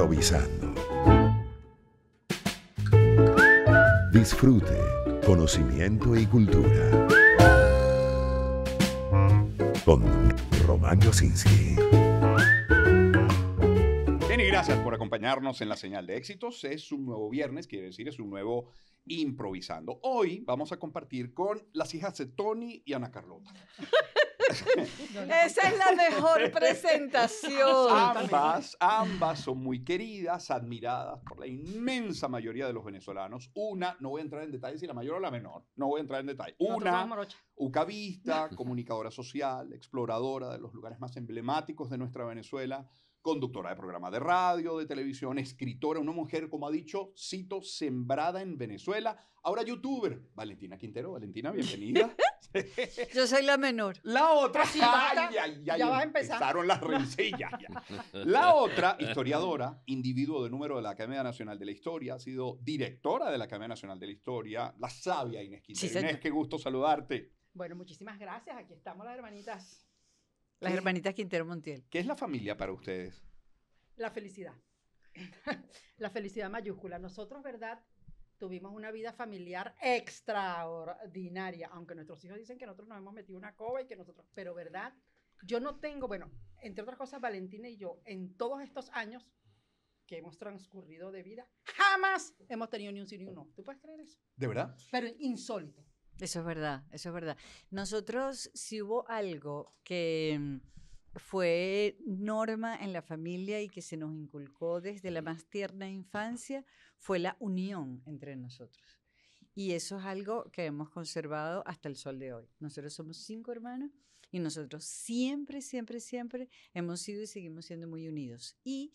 improvisando. Disfrute, conocimiento y cultura. Con Román Josinski. Bien, y gracias por acompañarnos en la señal de éxitos. Es un nuevo viernes, quiere decir, es un nuevo improvisando. Hoy vamos a compartir con las hijas de Tony y Ana Carlota. Esa es la mejor presentación. Ambas, ambas son muy queridas, admiradas por la inmensa mayoría de los venezolanos. Una, no voy a entrar en detalle si la mayor o la menor, no voy a entrar en detalle. Una, ucavista, comunicadora social, exploradora de los lugares más emblemáticos de nuestra Venezuela conductora de programa de radio, de televisión, escritora, una mujer, como ha dicho, cito, sembrada en Venezuela, ahora youtuber, Valentina Quintero. Valentina, bienvenida. Yo soy la menor. La otra, ya a empezar. Empezaron las rencillas. La otra, historiadora, individuo de número de la Academia Nacional de la Historia, ha sido directora de la Academia Nacional de la Historia, la sabia Inés Quintero. Inés, qué gusto saludarte. Bueno, muchísimas gracias. Aquí estamos las hermanitas. Las hermanitas Quintero Montiel. ¿Qué es la familia para ustedes? La felicidad. la felicidad mayúscula. Nosotros, ¿verdad? Tuvimos una vida familiar extraordinaria, aunque nuestros hijos dicen que nosotros nos hemos metido una cova y que nosotros, pero ¿verdad? Yo no tengo, bueno, entre otras cosas, Valentina y yo, en todos estos años que hemos transcurrido de vida, jamás hemos tenido ni un sí ni un no. ¿Tú puedes creer eso? ¿De verdad? Pero insólito. Eso es verdad, eso es verdad. Nosotros, si hubo algo que mm, fue norma en la familia y que se nos inculcó desde la más tierna infancia, fue la unión entre nosotros. Y eso es algo que hemos conservado hasta el sol de hoy. Nosotros somos cinco hermanos y nosotros siempre, siempre, siempre hemos sido y seguimos siendo muy unidos. Y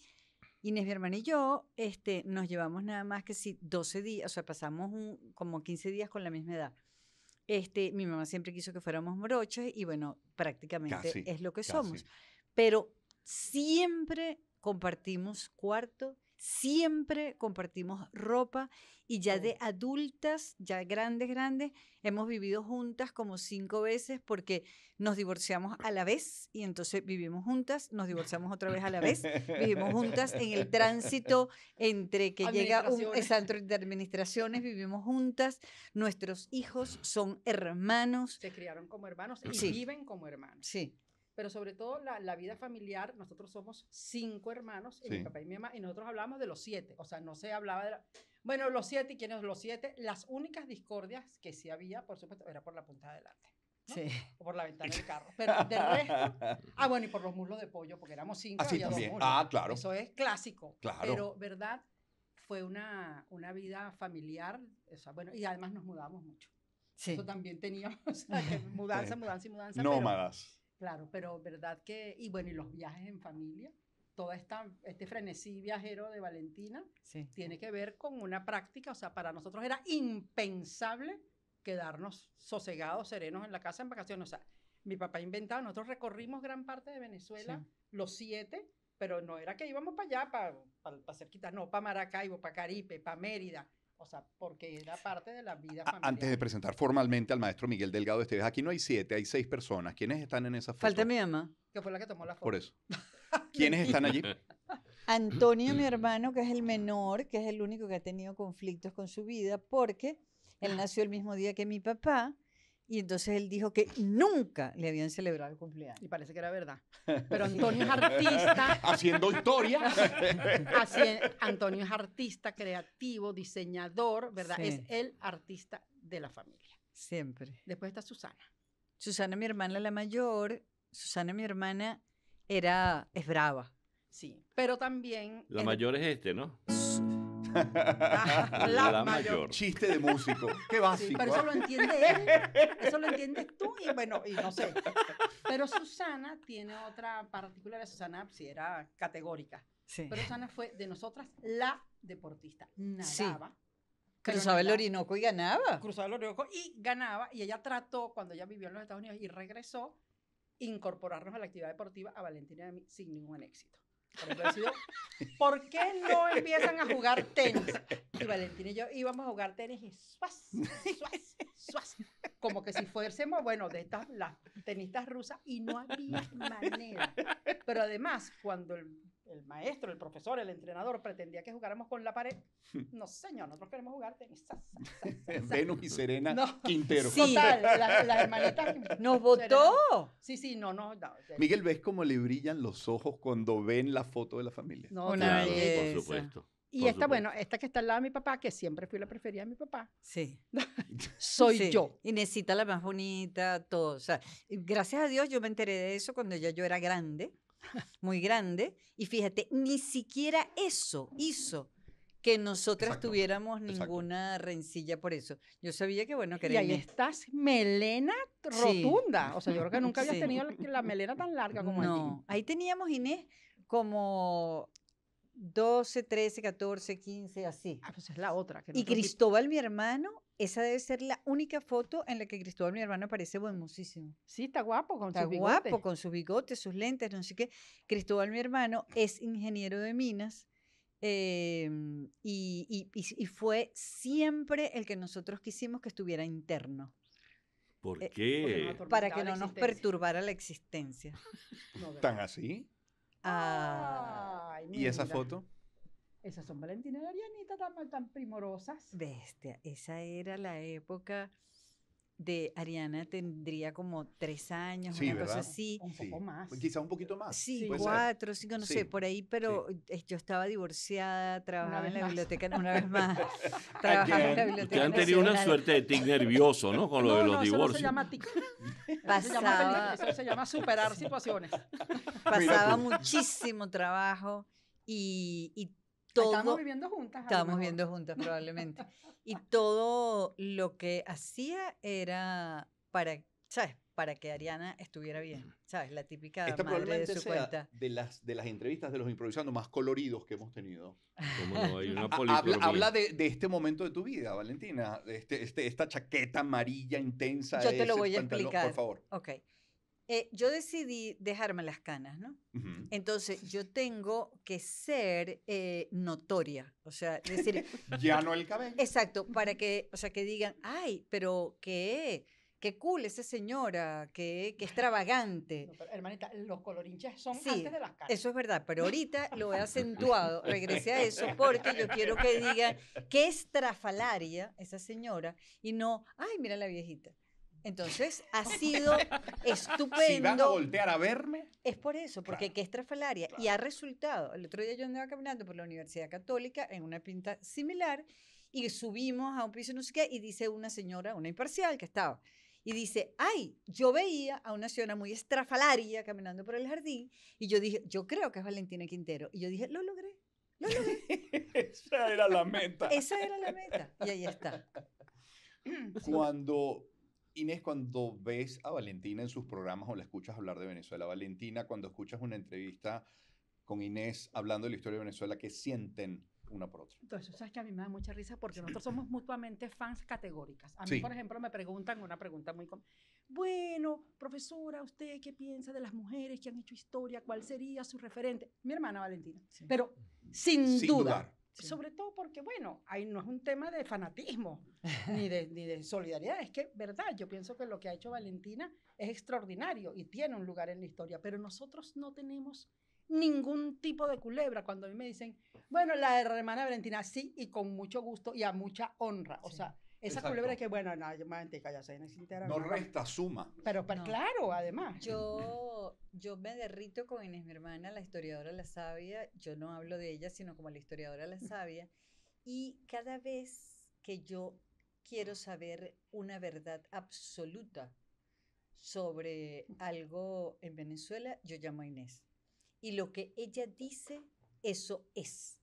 Inés, mi hermana y yo este, nos llevamos nada más que si 12 días, o sea, pasamos como 15 días con la misma edad. Este, mi mamá siempre quiso que fuéramos morochos y bueno, prácticamente es lo que somos. Pero siempre compartimos cuarto Siempre compartimos ropa y ya de adultas, ya grandes, grandes, hemos vivido juntas como cinco veces porque nos divorciamos a la vez y entonces vivimos juntas, nos divorciamos otra vez a la vez, vivimos juntas en el tránsito entre que llega un centro de administraciones, vivimos juntas, nuestros hijos son hermanos. Se criaron como hermanos y viven como hermanos. Sí pero sobre todo la, vida familiar, nosotros somos cinco hermanos, y mi papá y mi mamá, y nosotros hablamos de los siete, o sea, no se hablaba de... bueno, los siete, ¿y quiénes los siete? Las únicas discordias que sí había, por supuesto, era por la punta de adelante. Sí. O por la ventana del carro. Pero de resto. Ah, bueno, y por los muslos de pollo, porque éramos cinco. Así ah, también. Ah, claro. Eso es clásico. Claro. Pero, ¿verdad? Fue una, una vida familiar. O sea, bueno, y además nos mudamos mucho. Sí. Eso también teníamos. mudanza, mudanza, mudanza, mudanza. Nómadas. Claro, pero verdad que, y bueno, y los viajes en familia, todo esta, este frenesí viajero de Valentina tiene que ver con una práctica, o sea, para nosotros era impensable quedarnos sosegados, serenos en la casa en vacaciones, o sea, mi papá inventaba, nosotros recorrimos gran parte de Venezuela, los siete, pero no era que íbamos para allá, para, cerquita, no, para Maracaibo, para Caripe, para Mérida, o sea, porque era parte de la vida familiar. Antes de presentar formalmente al maestro Miguel Delgado Esteves, aquí no hay siete, hay seis personas. ¿Quiénes están en esa foto? Falta mi mamá. Que fue la que tomó la foto. Por eso. ¿Quiénes están allí? Antonio, mi hermano, que es el menor, que es el único que ha tenido conflictos con su vida, porque él nació el mismo día que mi papá y entonces él dijo que nunca le habían celebrado el cumpleaños. Y parece que era verdad. Pero Antonio es artista. Haciendo historia. Antonio es artista, creativo, diseñador, ¿verdad? Es el artista de la familia. Siempre. Después está Susana. Susana, mi hermana la mayor. Susana, mi hermana, era, es brava. Sí, pero también... La mayor es este, ¿no? La, mayor. Chiste de músico. Qué básico. pero eso ¿eh? lo entiende él. Eso lo entiendes tú y bueno, y no sé. Pero Susana tiene otra particularidad. Susana si era categórica. Pero Susana fue de nosotras la deportista. Nadaba. Cruzaba el Orinoco y ganaba. Cruzaba el Orinoco y ganaba. Y ella trató, cuando ella vivió en los Estados Unidos y regresó, incorporarnos a la actividad deportiva a Valentina y a mí sin ningún éxito. ¿Por qué no empiezan a jugar tenis? Y Valentín y yo íbamos a jugar tenis y suaz, suaz, suaz. Como que si fuésemos, bueno, de estas las tenistas rusas y no había manera. Pero además, cuando el el maestro, el profesor, el entrenador pretendía que jugáramos con la pared. No, señor, nosotros queremos jugar tenis. Venus y Serena no. Quintero. Sí. Total, las, hermanitas. ¡Nos votó! Sí, sí, no, no, Miguel, ¿ves cómo le brillan los ojos cuando ven la foto de la familia? No, claro, por supuesto. Y esta, bueno, esta que está al lado de mi papá, que siempre fui la preferida de mi papá. Sí. Soy yo. Y necesita la más bonita, todo. O sea, gracias a Dios yo me enteré de eso cuando ya yo era grande muy grande. Y fíjate, ni siquiera eso hizo que nosotras tuviéramos ninguna rencilla por eso. Yo sabía que, bueno, que Y ahí estás melena rotunda. O sea, yo creo que nunca habías tenido la melena tan larga como No, ahí teníamos, Inés, como 12, 13, 14, 15, así. Ah, pues es la otra. y Cristóbal, mi hermano, esa debe ser la única foto en la que Cristóbal, mi hermano, aparece buenísimo. Sí, está guapo con su bigote. Está guapo con su bigote, sus lentes, no sé qué. Cristóbal, mi hermano, es ingeniero de minas. Em, y, fue siempre el que nosotros quisimos que estuviera interno. ¿Por eh, qué? para que no nos perturbara la existencia. Tan así. Ah. ¿Y esa foto? Esas son Valentina y tan, tan primorosas. Bestia, esa era la época de Ariana tendría como tres años, una cosa así. Un poco más. Quizá un poquito más. Sí, cuatro, cinco, no sé, por ahí, pero eh, yo estaba divorciada, trabajaba en la biblioteca, una vez más, trabajaba en la biblioteca. han tenido una suerte de tic nervioso, ¿no? Con lo de los divorcios. Eso se llama tic. eso, se llama, superar situaciones. Pasaba muchísimo trabajo y Estamos viviendo juntas. Estamos viviendo juntas probablemente. y todo lo que hacía era para, ¿sabes? Para que Ariana estuviera bien, mm. ¿sabes? La típica madre de su De las, de las entrevistas de los improvisando más coloridos que hemos tenido. Como no, hay una habla, habla de, este momento de tu vida, Valentina. Este, este, esta chaqueta amarilla intensa. Yo te lo voy a explicar. Por favor. Ok. Eh, yo decidí dejarme las canas, ¿no? Entonces yo tengo que ser eh, notoria, o sea, decir... ya no el cabello. Exacto, para que, o sea, que digan, ay, pero qué, qué cool esa señora, qué, extravagante. No, hermanita, los colorinches son antes de las canas. eso es verdad, pero ahorita lo he acentuado, regresé a eso porque yo quiero que digan qué estrafalaria esa señora y no, ay, mira la viejita. Entonces, ha sido estupendo. Si van a voltear a verme. Es por eso, porque qué que Y ha resultado. El otro día yo andaba caminando por la Universidad Católica en una pinta similar y subimos a un piso, no sé qué, y dice una señora, una imparcial que estaba, y dice, ay, yo veía a una señora muy estrafalaria caminando por el jardín, y yo dije, yo creo que es Valentina Quintero. Y yo dije, lo logré. Lo logré. Esa era la meta. Esa era la meta. Y ahí está. Cuando Inés, cuando ves a Valentina en sus programas o la escuchas hablar de Venezuela, Valentina, cuando escuchas una entrevista con Inés hablando de la historia de Venezuela, ¿qué sienten una por otra. Entonces, sabes que a mí me da mucha risa porque nosotros somos mutuamente fans categóricas. A mí, por ejemplo, me preguntan una pregunta muy común. Bueno, profesora, ¿usted qué piensa de las mujeres que han hecho historia? ¿Cuál sería su referente? Mi hermana Valentina. Pero sin, duda, dudar. Sobre todo porque, bueno, ahí no es un tema de fanatismo ni, de, solidaridad. Es que, verdad, yo pienso que lo que ha hecho Valentina es extraordinario y tiene un lugar en la historia, pero nosotros no tenemos ningún tipo de culebra. Cuando a mí me dicen, bueno, la hermana Valentina, sí, y con mucho gusto y a mucha honra. O sea, esa es que, bueno, no, yo me No resta, suma. Pero, claro, además. Yo, yo me derrito con Inés, mi hermana, la historiadora La Sabia. Yo no hablo de ella, sino como la historiadora La Sabia. Y cada vez que yo quiero saber una verdad absoluta sobre algo en Venezuela, yo llamo a Inés. Y lo que ella dice, eso es.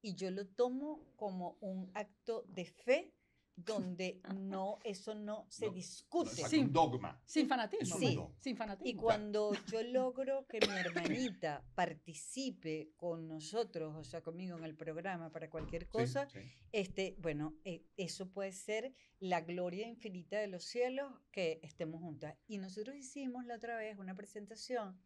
Y yo lo tomo como un acto de fe donde no eso no se discute. sin dogma. Sin fanatismo. sin fanatismo. Y cuando yo logro que mi hermanita participe con nosotros, o sea, conmigo en el programa para cualquier cosa, este, bueno, eh, eso puede ser la gloria infinita de los cielos que estemos juntas. Y nosotros hicimos la otra vez una presentación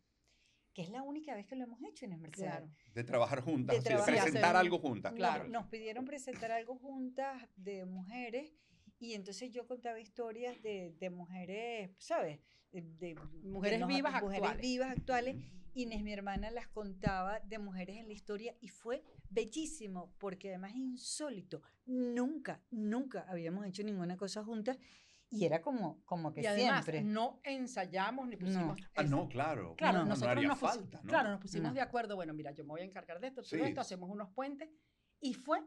que es la única vez que lo hemos hecho, en Mercedes. De trabajar juntas, de presentar algo juntas. Claro. Nos, pidieron presentar algo juntas de mujeres. Y entonces yo contaba historias de, de mujeres, ¿sabes? De, mujeres vivas mujeres actuales. vivas actuales. Inés, mi hermana, las contaba de mujeres en la historia y fue bellísimo, porque además insólito. Nunca, nunca habíamos hecho ninguna cosa juntas y era como, como que además, siempre. No ensayamos ni pusimos. No. Ah, no, claro. Claro, no, nos pusimos, falta, Claro, nos pusimos de acuerdo. Bueno, mira, yo me voy a encargar de esto, esto, hacemos unos puentes. Y fue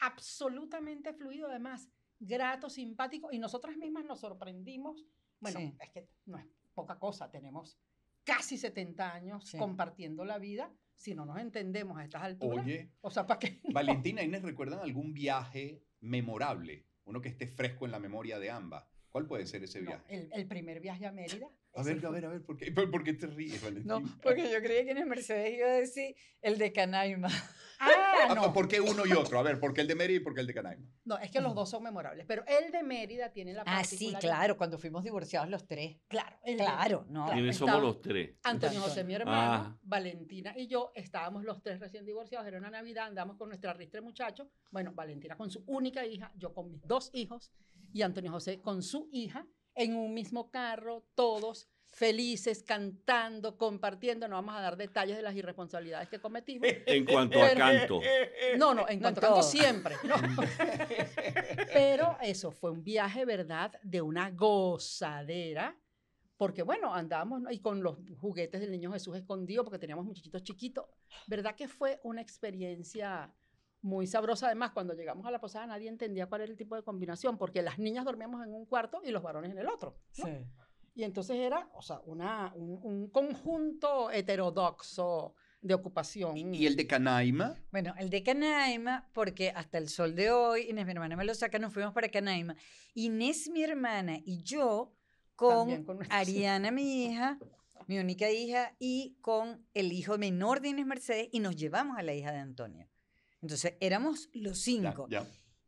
absolutamente fluido, además, grato, simpático. Y nosotras mismas nos sorprendimos. Bueno, es que no es poca cosa, tenemos casi 70 años compartiendo la vida, si no nos entendemos a estas alturas. Oye, o Valentina Inés, ¿recuerdan algún viaje memorable? Uno que esté fresco en la memoria de ambas. ¿Cuál puede ser ese viaje? el, primer viaje a Mérida. A ver, a ver, a ver, ¿por qué, por, qué te ríes, Valentina? No, porque yo creía que en el Mercedes iba a decir el de Canaima. Ah, ah, no. Ah, ¿Por qué uno y otro? A ver, ¿por qué el de Mérida y por qué el de Canaima? No, es que los dos son memorables, pero el de Mérida tiene la Ah, sí, claro, cuando fuimos divorciados los tres. Claro, claro, ¿no? ¿Quiénes somos los tres? Antonio José, mi hermano, ah. Valentina y yo, estábamos los tres recién divorciados, era una Navidad, andamos con nuestra ristre muchacho, bueno, Valentina con su única hija, yo con mis dos hijos, y Antonio José con su hija en un mismo carro, todos felices, cantando, compartiendo. No vamos a dar detalles de las irresponsabilidades que cometimos. En cuanto al a canto. No, no, en cuanto a canto siempre. Pero eso fue un viaje, ¿verdad? De una gozadera. Porque bueno, andábamos y con los juguetes del niño Jesús escondido, porque teníamos muchachitos chiquitos. ¿Verdad que fue una experiencia muy sabrosa. Además, cuando llegamos a la posada nadie entendía cuál era el tipo de combinación, porque las niñas dormíamos en un cuarto y los varones en el otro. Sí. Y entonces era, o sea, una, un, conjunto heterodoxo de ocupación. ¿Y el de Canaima? Bueno, el de Canaima, porque hasta el sol de hoy, Inés, mi hermana me lo saca, nos fuimos para Canaima. Inés, mi hermana, y yo, con, Ariana, mi hija, mi única hija, y con el hijo menor de Inés Mercedes, y nos llevamos a la hija de Antonio. Entonces éramos los cinco.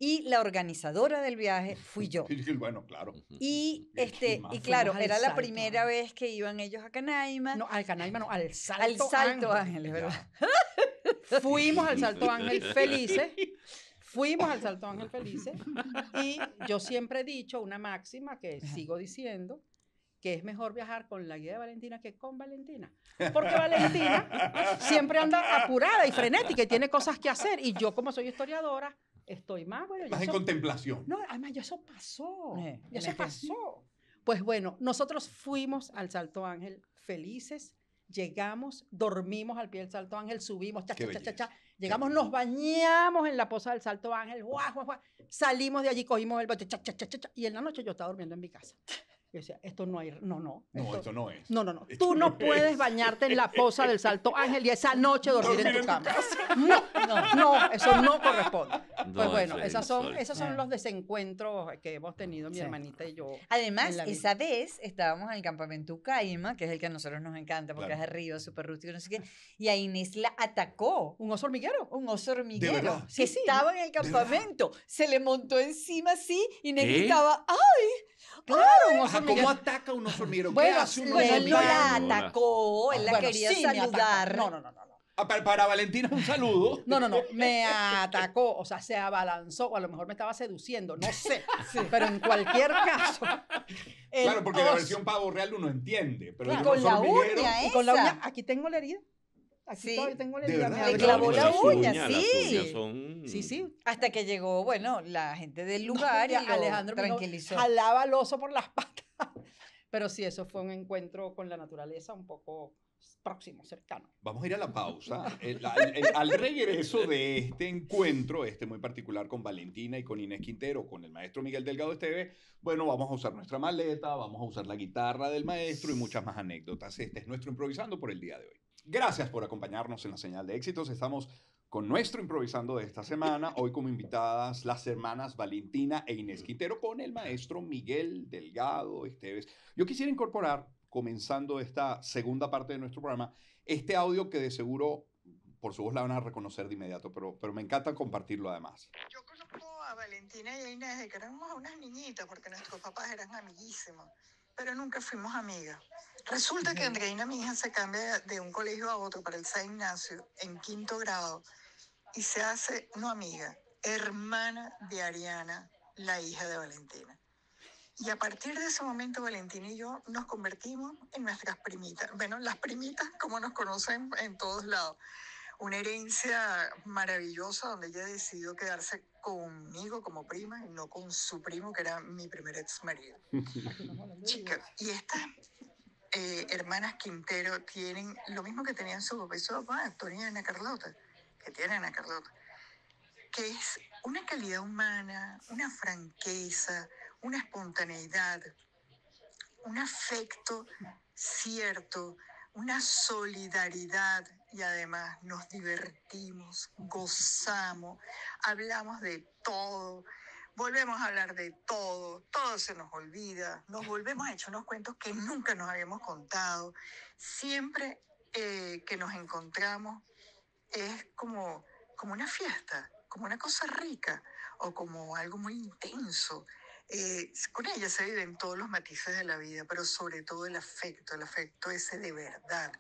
Y la organizadora del viaje fui yo. bueno, claro. Y, este, y claro, era la primera vez que iban ellos a Canaima. No, al Canaima no, al Salto Al Salto Ángel, ¿verdad? Fuimos al Salto Ángel felices. Fuimos al Salto Ángel felices. Y yo siempre he dicho una máxima que sigo diciendo, que es mejor viajar con la guía de Valentina que con Valentina. Porque Valentina siempre anda apurada y frenética y tiene cosas que hacer. Y yo, como soy historiadora, estoy más, bueno, en contemplación. No, además, ya eso pasó. Eh, eso este pasó. Pues bueno, nosotros fuimos al Salto Ángel felices, llegamos, dormimos al pie del Salto Ángel, subimos, cha, cha, cha, cha, llegamos, nos bañamos en la posa del Salto Ángel, guau, guau, guau, salimos de allí, cogimos el bote, cha, cha, cha, cha, y en la noche yo estaba durmiendo en mi casa. Yo decía, esto no hay, no, no. No, esto, no es. No, no, no. Tú no, puedes bañarte en la fosa del Salto Ángel y esa noche dormir, en tu cama. no, no, no, eso no corresponde. pues bueno, esas son, esos son los desencuentros que hemos tenido mi hermanita y yo. Además, esa vez estábamos en el campamento Caima, que es el que a nosotros nos encanta porque es arriba, súper rústico, no sé qué, y a Inés la atacó. ¿Un oso hormiguero? Un oso hormiguero. Sí, estaba en el campamento. Se le montó encima así y Inés estaba, ¡ay! Claro, o sea, ¿cómo ataca un hormiguero? ¿Qué hace un pues él no la atacó, él la quería saludar. No, no, no, no. Ah, para, para, Valentina un saludo. No, no, no, me atacó, o sea, se abalanzó, o a lo mejor me estaba seduciendo, no sé, pero en cualquier caso. Claro, porque la versión pavo real uno entiende, pero con la uña, con la uña, aquí tengo la herida. Así sí, tengo clavó la uña, sí. Sí, sí. Hasta que llegó, bueno, la gente del lugar y Alejandro tranquilizó. jalaba al oso por las patas. Pero sí, eso fue un encuentro con la naturaleza un poco próximo, cercano. Vamos a ir a la pausa. al, al, regreso de este encuentro, este muy particular con Valentina y con Inés Quintero, con el maestro Miguel Delgado Esteve, bueno, vamos a usar nuestra maleta, vamos a usar la guitarra del maestro y muchas más anécdotas. Este es nuestro improvisando por el día de hoy. Gracias por acompañarnos en la señal de éxitos. Estamos con nuestro improvisando de esta semana. Hoy como invitadas las hermanas Valentina e Inés Quintero con el maestro Miguel Delgado Esteves. Yo quisiera incorporar, comenzando esta segunda parte de nuestro programa, este audio que de seguro por su voz la van a reconocer de inmediato, pero, pero me encanta compartirlo además. Yo conozco a Valentina y a Inés desde que éramos unas niñitas porque nuestros papás eran amiguísimos, pero nunca fuimos amigas. Resulta que Andreina, mi hija, se cambia de un colegio a otro para el San Ignacio en quinto grado y se hace, no amiga, hermana de Ariana, la hija de Valentina. Y a partir de ese momento, Valentina y yo nos convertimos en nuestras primitas. Bueno, las primitas, como nos conocen en todos lados. Una herencia maravillosa donde ella decidió quedarse conmigo como prima y no con su primo, que era mi primer ex marido. Chica, y esta eh, hermanas Quintero tienen lo mismo que tenían su papá, Antonio y Ana Carlota, que tiene Ana Carlota, que es una calidad humana, una franqueza, una espontaneidad, un afecto cierto, una solidaridad y además nos divertimos, gozamos, hablamos de todo, volvemos a hablar de todo, todo se nos olvida, nos volvemos a echar unos cuentos que nunca nos habíamos contado. Siempre eh, que nos encontramos es como, como una fiesta, como una cosa rica o como algo muy intenso. Eh, con ella se viven todos los matices de la vida, pero sobre todo el afecto, el afecto ese de verdad,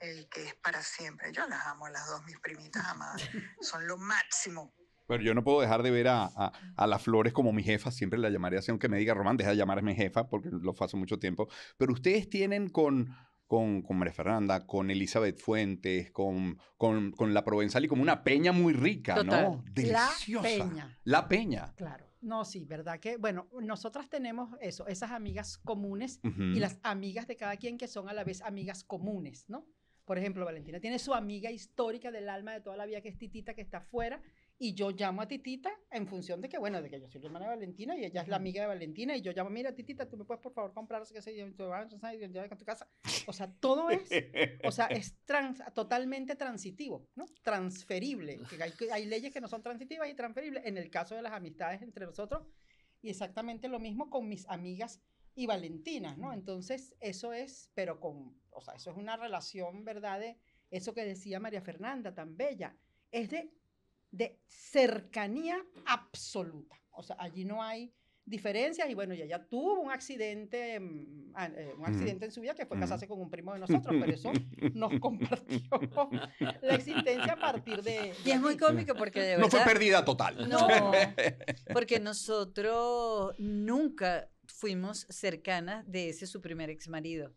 el que es para siempre. Yo las amo a las dos, mis primitas amadas, son lo máximo. Pero yo no puedo dejar de ver a, a, a, las flores como mi jefa, siempre la llamaré así, aunque me diga Román, deja de llamarme jefa, porque lo paso mucho tiempo. Pero ustedes tienen con, con, con María Fernanda, con Elizabeth Fuentes, con, con, con la Provenzal y como una peña muy rica, ¿no? Deliciosa. La peña. La peña. Claro. No, sí, ¿verdad? Que, bueno, nosotras tenemos eso, esas amigas comunes y las amigas de cada quien que son a la vez amigas comunes, ¿no? Por ejemplo, Valentina tiene su amiga histórica del alma de toda la vida, que es Titita, que está afuera, y yo llamo a Titita en función de que, bueno, de que yo soy la hermana de Valentina y ella es la amiga de Valentina y yo llamo, mira, Titita, tú me puedes por favor comprar, sé yo, tu casa. O sea, todo es, o sea, es trans, totalmente transitivo, ¿no? Transferible. hay, leyes que no son transitivas y transferibles en el caso de las amistades entre nosotros y exactamente lo mismo con mis amigas y Valentina, ¿no? Entonces, eso es, pero con, o sea, eso es una relación, ¿verdad? De eso que decía María Fernanda, tan bella. Es de de cercanía absoluta. O sea, allí no hay diferencias y bueno, ella ya tuvo un accidente, mm, ah, eh, un accidente en su vida que fue casarse con un primo de nosotros, pero eso nos compartió la existencia a partir de... Y es muy cómico porque No fue pérdida total. No, porque nosotros nunca fuimos cercanas de ese su primer ex marido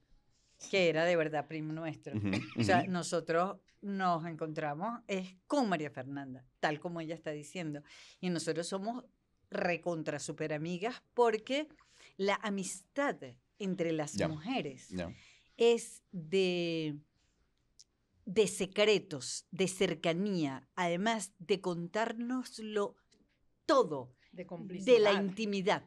que era de verdad primo nuestro. O sea, nosotros nos encontramos es con María Fernanda, tal como ella está diciendo. Y nosotros somos recontra super amigas porque la amistad entre las mujeres es de de secretos, de cercanía, además de contárnoslo todo, de, de la intimidad,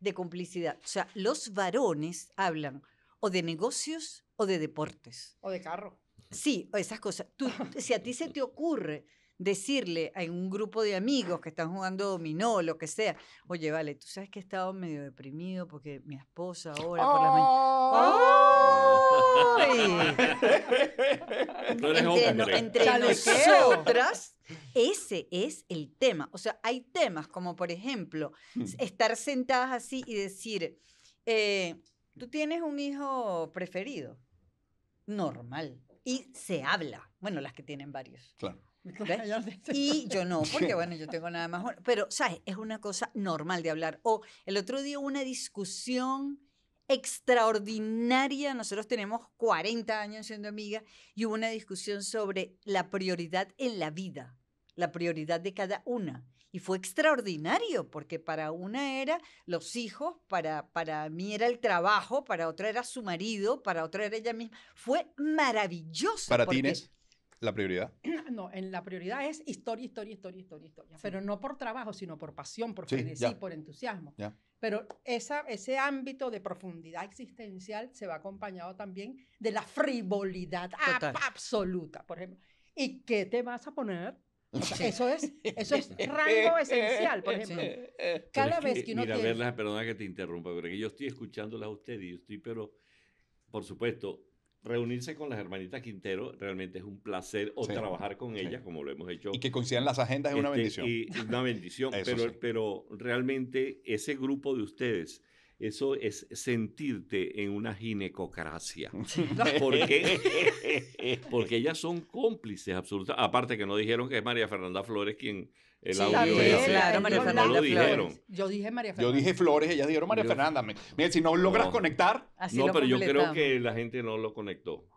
de complicidad. O sea, los varones hablan o de negocios o de deportes. O de carro. Sí, esas cosas. si a ti se te ocurre decirle a un grupo de amigos que están jugando dominó, lo que sea, oye, vale, tú sabes que he estado medio deprimido porque mi esposa ahora por la mañana... entre, entre nosotras, ese es el tema. O sea, hay temas como, por ejemplo, mm. estar sentadas así y decir... Eh, Tú tienes un hijo preferido, normal, y se habla. Bueno, las que tienen varios. Claro. Y yo no, porque bueno, yo tengo nada más. Pero, ¿sabes? Es una cosa normal de hablar. O el otro día una discusión extraordinaria. Nosotros tenemos 40 años siendo amigas y hubo una discusión sobre la prioridad en la vida, la prioridad de cada una. Y fue extraordinario, porque para una era los hijos, para, para mí era el trabajo, para otra era su marido, para otra era ella misma. Fue maravilloso. ¿Para ti, ¿La prioridad? No, en la prioridad es historia, historia, historia, historia, historia. Pero no por trabajo, sino por pasión, por felicidad, por entusiasmo. Pero esa, ese ámbito de profundidad existencial se va acompañado también de la frivolidad absoluta, por ejemplo. ¿Y qué te vas a poner eso es, rango esencial, por ejemplo. Eh, eh, eh. Cada vez que, mira, tiene... perdona que te interrumpa, pero yo estoy escuchándolas a ustedes y yo estoy, pero, por supuesto, reunirse con las hermanitas Quintero realmente es un placer o trabajar con ellas, como lo hemos hecho. Y que coincidan las agendas es una este, bendición. Y una bendición, pero, pero realmente ese grupo de ustedes eso es sentirte en una ginecocracia. Porque, porque ellas son cómplices absolutas. Aparte que no dijeron que es María Fernanda Flores quien el audio no, lo dijeron. Yo dije María Fernanda. Yo dije Flores, ellas dijeron María Fernanda. Mira, si no logras conectar. no, pero yo creo que la gente no lo conectó.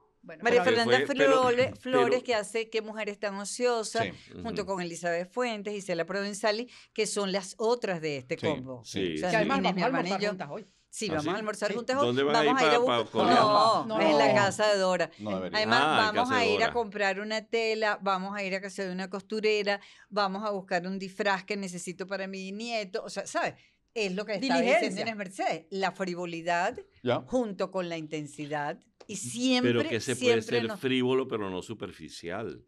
María Fernanda Flores, que hace Qué Mujeres Tan Ociosas, junto con Elizabeth Fuentes y Cela Provenzali, que son las otras de este combo. Sí, vamos a almorzar juntas hoy. Sí, ¿Ah, vamos a almorzar juntas hoy. a ir, a, No, es en la casa de Dora. Además, ah, vamos a ir a comprar una tela, vamos a ir a casa de una costurera, vamos a buscar un disfraz que necesito para mi nieto. O sea, ¿sabes? Es lo que está diciendo Mercedes. La frivolidad junto con la intensidad y siempre. Pero que se puede ser frívolo, pero no superficial.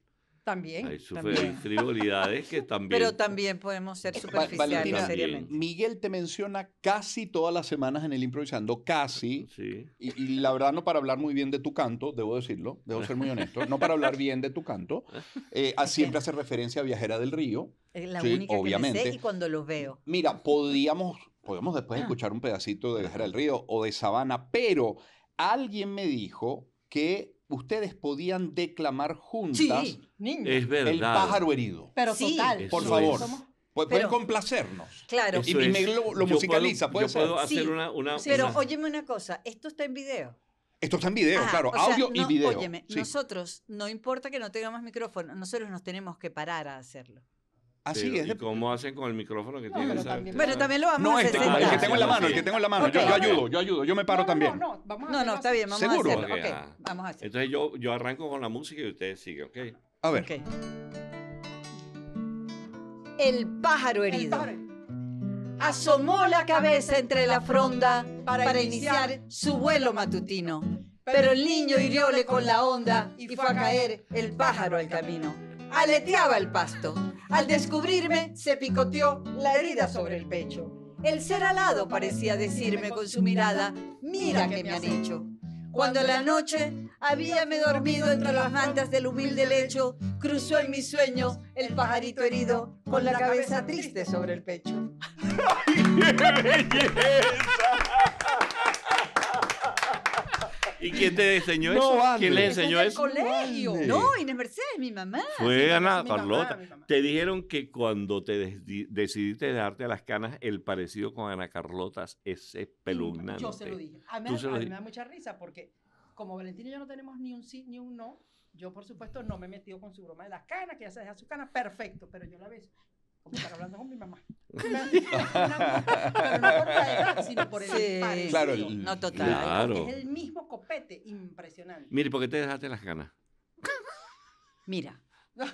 También. Hay, frivolidades que también. Pero también podemos ser eh, superficiales, seriamente. Miguel te menciona casi todas las semanas en el improvisando, casi. Eh, sí. Y, la verdad, no para hablar muy bien de tu canto, debo decirlo, debo ser muy honesto, no para hablar bien de tu canto. Eh, siempre hace referencia a Viajera del Río. obviamente. y cuando lo veo. Mira, podríamos podemos después escuchar un pedacito de Viajera del Río o de Sabana, pero alguien me dijo que ustedes podían declamar juntas sí, es verdad. el pájaro herido. Pero sí, total. Por favor. Pueden complacernos. Claro. y, me lo, musicaliza, puede yo Puedo hacer una, una, Pero óyeme una cosa, esto está en video. Esto está en video, ah, claro, audio y video. Óyeme, nosotros, no importa que no tengamos micrófono, nosotros nos tenemos que parar a hacerlo. Así es. ¿Y cómo hacen con el micrófono que tiene? tienen? bueno, también lo vamos a este hacer. Este, el ah, que tengo en la mano, el que tengo en la mano. Yo, ayudo, yo ayudo, yo me paro también. No, no, vamos no, está bien, vamos a hacerlo. Seguro. Ah. vamos a hacerlo. Entonces yo, yo arranco con la música y ustedes siguen, ¿ok? A ver. El pájaro herido. Asomó la cabeza entre la fronda para iniciar su vuelo matutino. Pero el niño hirióle con la onda y fue a caer el pájaro al camino Aleteaba el pasto. Al descubrirme, se picoteó la herida sobre el pecho. El ser alado parecía decirme con su mirada, mira que me han hecho. Cuando en la noche habíame dormido entre las mantas del humilde lecho, cruzó en mi sueño el pajarito herido con la cabeza triste sobre el pecho. ¿Y quién te enseñó eso? ¿Quién le enseñó eso? En el colegio. No, Inés Mercedes, mi mamá. Fue Ana Carlota. Te dijeron que cuando te decidiste darte a las canas, el parecido con Ana Carlota es espeluznante. Yo se lo dije. A mí, me da mucha risa porque como Valentina y yo no tenemos ni un sí ni un no, yo, por supuesto, no me he metido con su broma de las canas, que ya se deja su canas, perfecto, pero yo la beso porque estar hablando con mi mamá. pero no por la sino por el Claro, no total. Es el mismo copete, impresionante. Mire, ¿por qué te dejaste las ganas? Mira,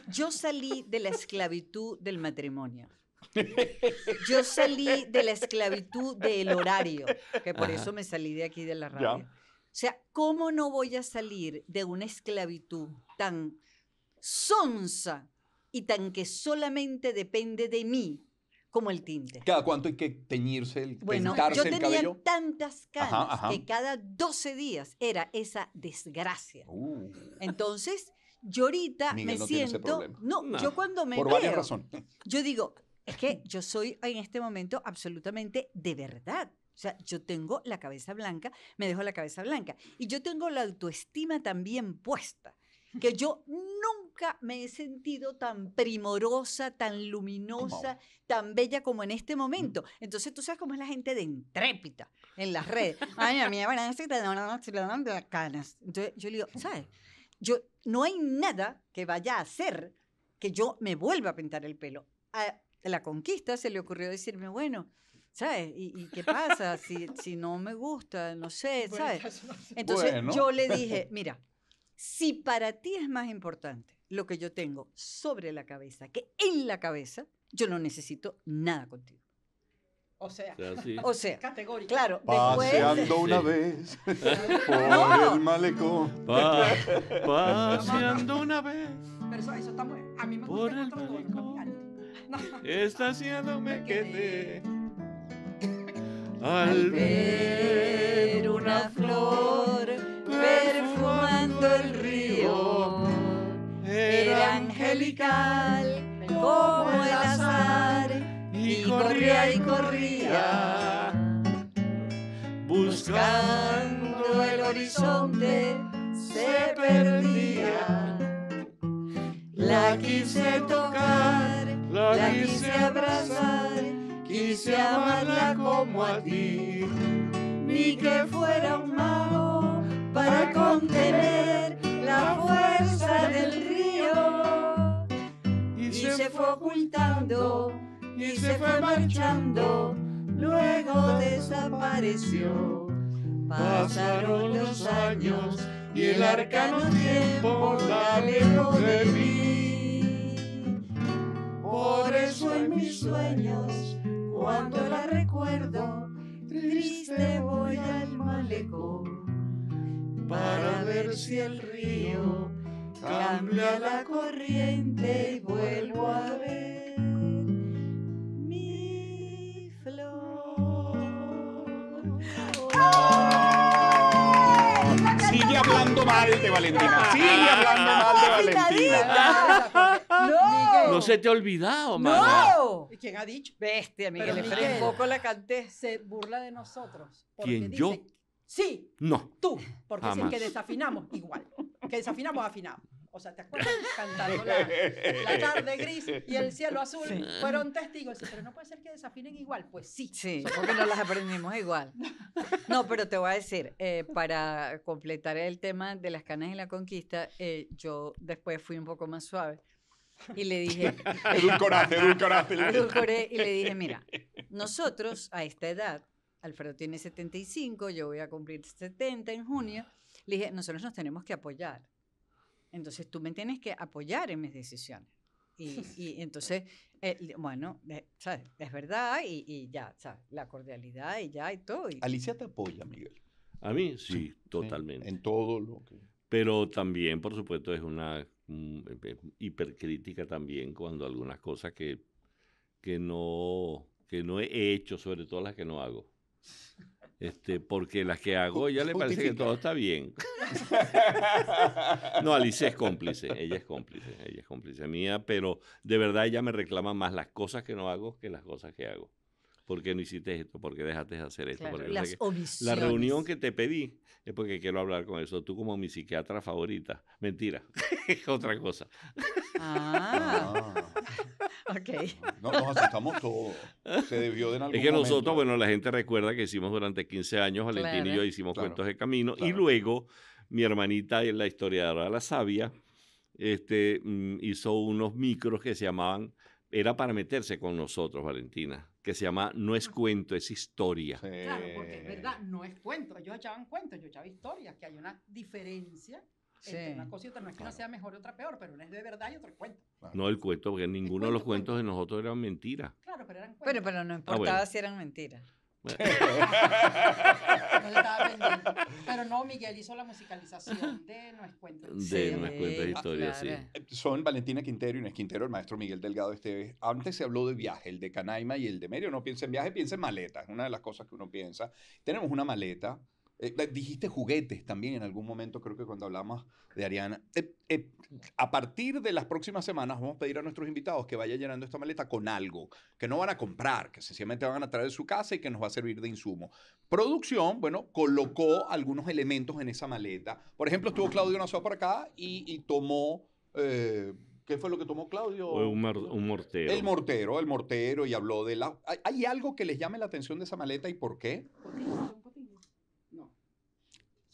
yo salí de la esclavitud del matrimonio. Yo salí de la esclavitud del horario, que por eso me salí de aquí de la radio. O sea, ¿cómo no voy a salir de una esclavitud tan sonsa y tan que solamente depende de mí, como el tinte. ¿Cada cuánto hay que teñirse el bueno, pintarse yo tenía tantas canas que cada 12 días era esa desgracia. Uh. Entonces, yo ahorita me siento no, yo cuando me Por varias razones. Yo digo, es que yo soy en este momento absolutamente de verdad. O sea, yo tengo la cabeza blanca, me dejo la cabeza blanca. Y yo tengo la autoestima también puesta que yo nunca me he sentido tan primorosa, tan luminosa, tan bella como en este momento. Entonces tú sabes cómo es la gente de intrépida en las redes. Ay, a mí te a canas. Entonces yo le digo, ¿sabes? Yo, no hay nada que vaya a hacer que yo me vuelva a pintar el pelo. A la conquista se le ocurrió decirme, bueno, ¿sabes? ¿Y, qué pasa si, si no me gusta? No sé, ¿sabes? Entonces yo le dije, mira, si para ti es más importante lo que yo tengo sobre la cabeza que en la cabeza, yo no necesito nada contigo. O sea, sí. o sea, Claro, paseando una vez por el malecón. Pa paseando una vez. Pero eso, está a mí me por el malecón. No. me quedé. Al ver una flor el río era angelical como el azar y corría y corría buscando el horizonte se perdía la quise tocar la quise abrazar quise amarla como a ti ni que fuera un mago para contener la fuerza del río. Y se fue ocultando y se fue marchando, luego desapareció. Pasaron los años y el arcano tiempo la alejó de mí. Por eso en mis sueños, cuando la recuerdo, triste voy al malecón para ver si el río cambia la corriente y vuelvo a ver mi flor. Sigue hablando mal de Valentina. Sigue hablando mal de Valentina. No. se te ha olvidado, mano. No. ¿Y quién ha dicho? Bestia, Miguel. Pero un poco la canté. Se burla de nosotros. Porque ¿Quién dice yo? Sí. No. Tú, porque si es que desafinamos igual, que desafinamos afinado. O sea, ¿te acuerdas cantando la, tarde gris y el cielo azul? Fueron testigos. Pero no puede ser que desafinen igual. Pues sí. Sí, porque no las aprendimos igual. No, pero te voy a decir, eh, para completar el tema de las canas y la conquista, eh, yo después fui un poco más suave. Y le dije. edulcoraste, edulcoraste. Edulcoré y le dije: Mira, nosotros a esta edad Alfredo tiene 75, yo voy a cumplir 70 en junio. Ah. Le dije, nosotros nos tenemos que apoyar. Entonces tú me tienes que apoyar en mis decisiones. Y, entonces, eh, bueno, eh, es verdad y, ya, la cordialidad y ya y todo. Alicia te apoya, Miguel. A mí sí, totalmente. En, todo lo que... Pero también, por supuesto, es una mm, eh, hipercrítica también cuando algunas cosas que, que, no, que no he hecho, sobre todo las que no hago, este, porque las que hago ya le parece que todo está bien. no, Alice es cómplice, ella es cómplice, ella es cómplice mía, pero de verdad ella me reclama más las cosas que no hago que las cosas que hago. ¿por qué no hiciste esto? ¿Por qué dejaste de hacer esto? las la reunión que te pedí es porque quiero hablar con eso. Tú como mi psiquiatra favorita. Mentira, es otra cosa. Ah. ok. No, nos asustamos todos. Se debió de en Es que nosotros, bueno, la gente recuerda que hicimos durante 15 años, Valentina y yo hicimos cuentos de camino. Y luego mi hermanita, la historiadora La Sabia, este, mm, hizo unos micros que se llamaban, era para meterse con nosotros, Valentina que se llama No es cuento, es historia. Claro, porque es verdad, no es cuento. Ellos echaban cuentos, yo echaba historias, que hay una diferencia Entre una cosa y otra. No es que una sea mejor y otra peor, pero una es de verdad y otra es cuento. No el cuento, porque ninguno de los cuentos de nosotros eran mentiras. Claro, pero eran cuentos. Pero, pero no ah, importaba si eran mentiras. Pero no, Miguel hizo la musicalización de No es cuenta de historia. es cuenta eh, Son Valentina Quintero y Inés Quintero, el maestro Miguel Delgado Esteves. Antes se habló de viaje, el de Canaima y el de Medio. No piensa en viaje, piensa en maleta. Es una de las cosas que uno piensa. Tenemos una maleta eh, eh, dijiste juguetes también en algún momento, creo que cuando hablamos de Ariana. Eh, a partir de las próximas semanas vamos a pedir a nuestros invitados que vayan llenando esta maleta con algo, que no van a comprar, que sencillamente van a traer su casa y que nos va a servir de insumo. Producción, bueno, colocó algunos elementos en esa maleta. Por ejemplo, estuvo Claudio nazo por acá y, tomó... ¿Qué fue lo que tomó Claudio? Un, mortero. El mortero, el mortero, y habló de la... ¿Hay, algo que les llame la atención de esa maleta y por qué?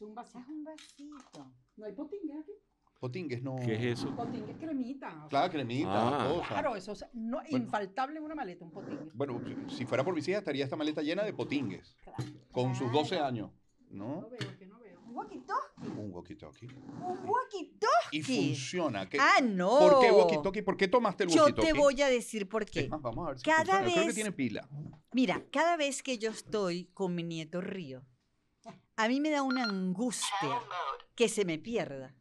un vasito. ¿No hay potingue aquí? Potingues, no. ¿Qué es eso? Potingues cremita. Claro, cremita, ah. Claro, eso es no, infaltable en una maleta, un potingue. Bueno, si fuera por mis hijas, estaría esta maleta llena de potingues. Claro. Con sus 12 años. ¿No? No veo, que no veo. ¿Un walkie-talkie? Un walkie-talkie. ¿Un walkie-talkie? Y funciona. ¿Qué? Ah, no. ¿Por qué walkie-talkie? ¿Por qué tomaste el walkie-talkie? Yo te voy a decir por qué. vamos a ver cada Vez, Creo que tiene pila. Mira, cada vez que yo estoy con mi nieto Río, a mí me da una angustia que se me pierda.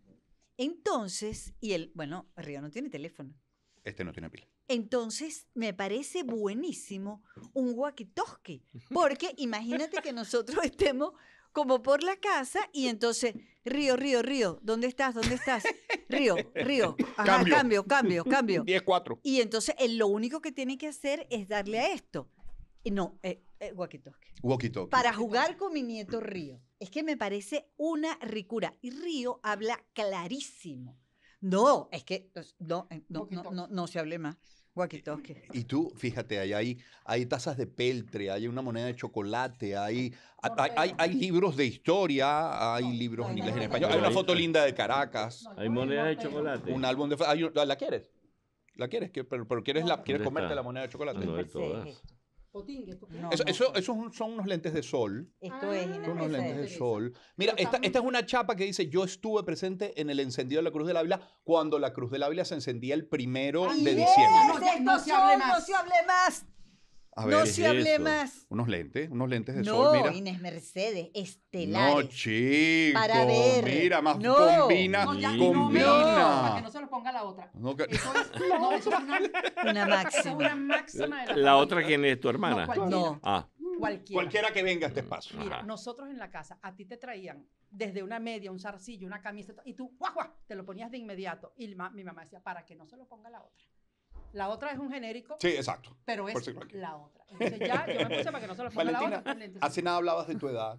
Entonces, y el, bueno, Río no tiene teléfono. Este no tiene pila. Entonces, me parece buenísimo un walkie porque imagínate que nosotros estemos como por la casa y entonces, Río, Río, Río, ¿dónde estás? ¿Dónde estás? Río, Río, cambio, cambio, cambio. cambio. Y entonces, lo único que tiene que hacer es darle a esto. No, eh, eh Para jugar con mi nieto Río es que me parece una ricura. Y Río habla clarísimo. No, es que eh, no, no, no, no se hable más. Y tú, fíjate, hay, hay, hay, tazas de peltre, hay una moneda de chocolate, hay, hay, libros de historia, hay libros en inglés en español, hay una foto linda de Caracas. Hay moneda de chocolate. Un álbum de... ¿La quieres? ¿La quieres? ¿Pero, quieres, la, quieres comerte la moneda de chocolate? esos eso, son, unos lentes de sol. Esto ah, es Son unos lentes de sol. Mira, esta, esta, es una chapa que dice, yo estuve presente en el encendido de la Cruz del Ávila cuando la Cruz del Ávila se encendía el primero ah, de diciembre. No, se hable más no se hable más. Unos lentes, unos lentes de sol, mira. Inés Mercedes, estelares. No, chico, para ver. mira, más no. combina, no, combina. para que no se los ponga la otra. Eso es, una, máxima. la, otra quién es? ¿Tu hermana? No, ah. Cualquiera. cualquiera. que venga a este espacio. Mira, nosotros en la casa, a ti te traían desde una media, un zarcillo, una camisa, y tú, guau, guau, te lo ponías de inmediato. Y mi mamá decía, para que no se lo ponga la otra. La otra es un genérico. Sí, exacto. Pero es la otra. Entonces ya, yo me puse para que no se lo Valentina, la otra. hace nada hablabas de tu edad.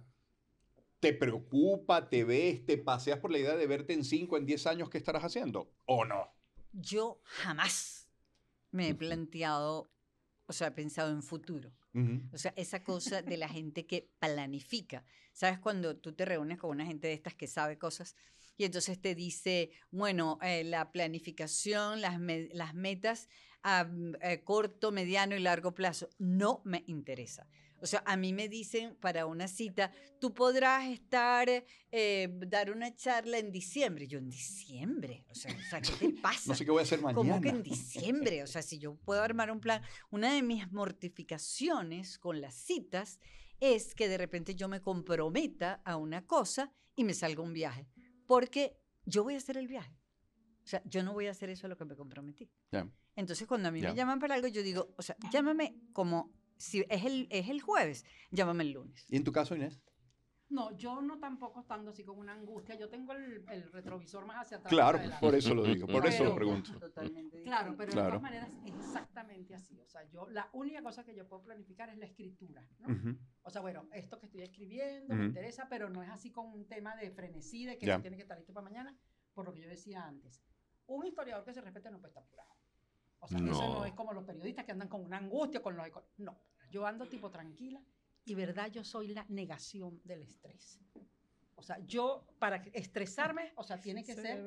¿Te preocupa, te ves, te paseas por la idea de verte en 5, en 10 años qué estarás haciendo? ¿O no? Yo jamás me he planteado, o sea, he pensado en futuro. O sea, esa cosa de la gente que planifica. ¿Sabes? Cuando tú te reúnes con una gente de estas que sabe cosas, y entonces te dice, bueno, eh, la planificación, las, las metas a, mm, eh, corto, mediano y largo plazo, no me interesa. O sea, a mí me dicen para una cita, tú podrás estar, eh, dar una charla en diciembre. Yo, en diciembre. O sea, o sea, ¿qué te pasa? No sé qué voy a hacer mañana. ¿Cómo que en diciembre? O sea, si yo puedo armar un plan. Una de mis mortificaciones con las citas es que de repente yo me comprometa a una cosa y me salga un viaje porque yo voy a hacer el viaje. O sea, yo no voy a hacer eso a lo que me comprometí. Entonces, cuando a mí me llaman para algo, yo digo, o sea, llámame como si es el, es el jueves, llámame el lunes. ¿Y en tu caso, Inés? No, yo no tampoco estando así con una angustia. Yo tengo el, retrovisor más hacia atrás. Claro, por eso lo digo, por eso lo pregunto. claro, pero de todas maneras es exactamente así. O sea, yo la única cosa que yo puedo planificar es la escritura, O sea, bueno, esto que estoy escribiendo me interesa, pero no es así con un tema de frenesí de que se tiene que estar listo para mañana, por lo que yo decía antes. Un historiador que se respete no puede estar apurado. O sea, eso no es como los periodistas que andan con una angustia, con los... No, yo ando tipo tranquila y verdad yo soy la negación del estrés. O sea, yo para estresarme, o sea, tiene que ser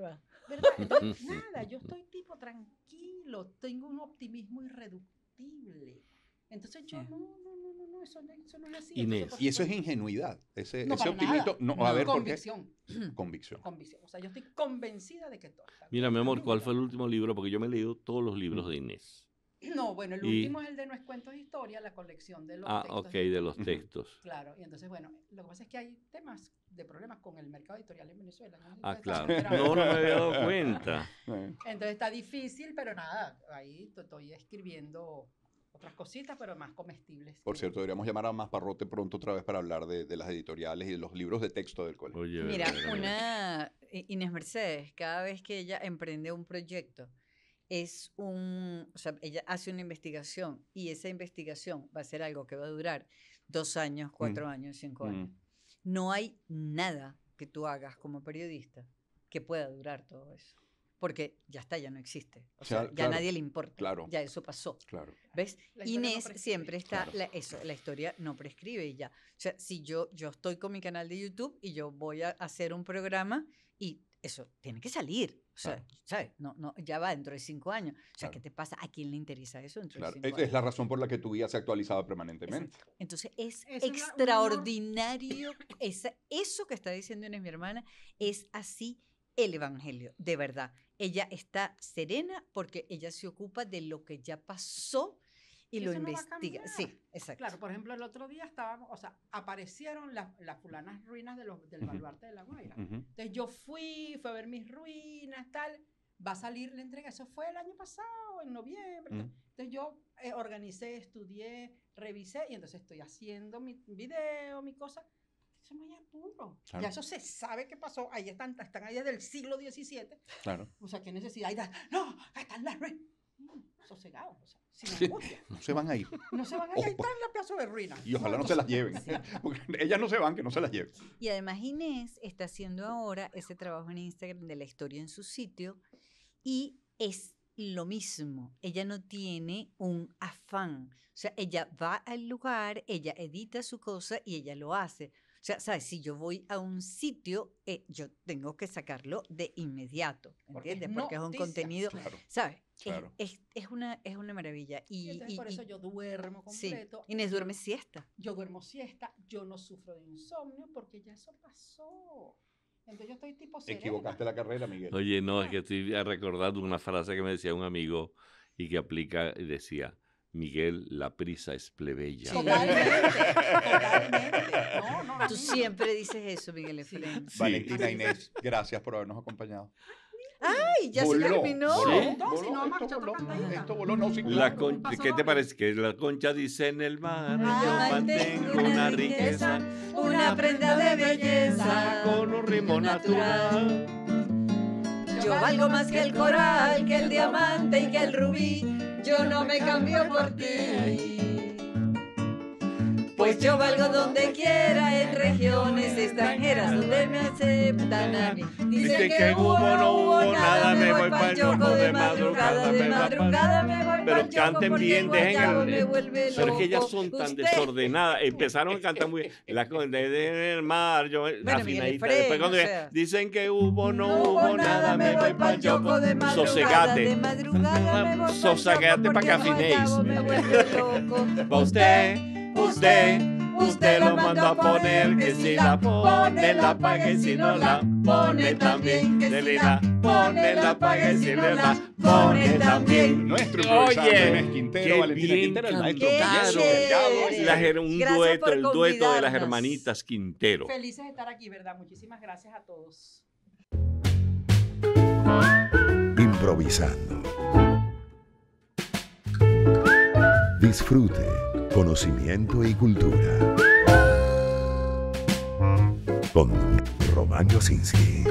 nada, yo estoy tipo tranquilo, tengo un optimismo irreductible. Entonces yo no, no, no, no, eso, no es así. Inés. y eso es ingenuidad. Ese, optimismo, convicción. Convicción. Convicción. O sea, yo estoy convencida de que todo está Mira, mi amor, ¿cuál fue el último libro? Porque yo me he leído todos los libros de Inés. No, bueno, el último es el de es Cuentos de Historia, la colección de los ah, textos. Ah, ok, de los textos. Claro, y entonces, bueno, lo que pasa es que hay temas de problemas con el mercado editorial en Venezuela. Ah, claro, no, me había dado cuenta. entonces está difícil, pero nada, ahí estoy escribiendo otras cositas, pero más comestibles. Por cierto, deberíamos llamar a Más Parrote pronto otra vez para hablar de, las editoriales y de los libros de texto del colegio. Mira, una eh, Inés Mercedes, cada vez que ella emprende un proyecto, es un, o sea, ella hace una investigación y esa investigación va a ser algo que va a durar dos años, mm. cuatro años, cinco mm. años. No hay nada que tú hagas como periodista que pueda durar todo eso. Porque ya está, ya no existe. O sea, ya, nadie le importa. Claro. Ya eso pasó. Claro. ¿Ves? Inés siempre está, eso, la historia no prescribe y ya. O sea, si yo, yo estoy con mi canal de YouTube y yo voy a hacer un programa y eso tiene que salir. ¿sabes? No, no, ya va dentro de cinco años. O sea, ¿qué te pasa? ¿A quién le interesa eso dentro de cinco es, años? Es la razón por la que tu vida se ha actualizado permanentemente. Entonces, es, extraordinario. eso que está diciendo Inés, mi hermana, es así el Evangelio, de verdad. Ella está serena porque ella se ocupa de lo que ya pasó y lo investiga. sí, exacto. Claro, por ejemplo, el otro día estábamos, o sea, aparecieron las, las fulanas ruinas de los, del baluarte de La Guaira. Entonces yo fui, fui a ver mis ruinas, tal. Va a salir la entrega, eso fue el año pasado, en noviembre. Entonces yo eh, organicé, estudié, revisé y entonces estoy haciendo mi video, mi cosa. Eso me haya puro. Ya eso se sabe qué pasó. Ahí están, están allá del siglo XVII. Claro. O sea, qué necesidad. Ahí de, no, ahí están las ruinas sosegados, No se van a ir. No se van a ir, en la plaza de ruinas. Y ojalá no, se las lleven. Porque ellas no se van, que no se las lleven. Y además Inés está haciendo ahora ese trabajo en Instagram de la historia en su sitio y es lo mismo, ella no tiene un afán, o sea, ella va al lugar, ella edita su cosa y ella lo hace. O sea, sabes, si yo voy a un sitio, eh, yo tengo que sacarlo de inmediato, ¿entiendes? Porque, es un contenido, claro. ¿sabes? Es, una, es una maravilla. Y, entonces por eso yo duermo completo. Sí. Inés duerme siesta. Yo duermo siesta, yo no sufro de insomnio porque ya eso pasó. Entonces yo estoy tipo serena. Equivocaste la carrera, Miguel. Oye, no, es que estoy recordando una frase que me decía un amigo y que aplica, y decía, Miguel, la prisa es plebeya. Totalmente, totalmente. No, no, Tú siempre dices eso, Miguel Efraín. Valentina Inés, gracias por habernos acompañado. ¡Ay! Ya se terminó. ¿Sí? voló, voló, esto voló, no, la ¿Qué te parece? Que la concha dice en el mar. Ah, yo mantengo una, riqueza, una prenda de belleza, con un ritmo natural. Yo valgo más que el coral, que el diamante y que el rubí. Yo no me cambio por ti. Pues yo valgo donde quiera regiones extranjeras me aceptan que hubo, no hubo nada, me voy para el de madrugada, de madrugada me voy pero canten bien, dejen el, Pero es que ellas son tan desordenadas. Empezaron a cantar muy bien. de el mar, yo, eh, dicen que hubo, no, hubo nada, me voy para choco de madrugada. Sosegate. Sosegate para que afinéis. usted, usted. Usted lo manda a poner, que si la pone, la pague, si no la pone también, que si la pone, la pague, si no la pone también. Nuestro Oye, Quintero, Valentina Quintero, el maestro Quintero. Un dueto, el dueto de las hermanitas Quintero. Felices de estar aquí, ¿verdad? Muchísimas gracias a todos. Improvisando. Disfrute Conocimiento y cultura. Con Román Josinski.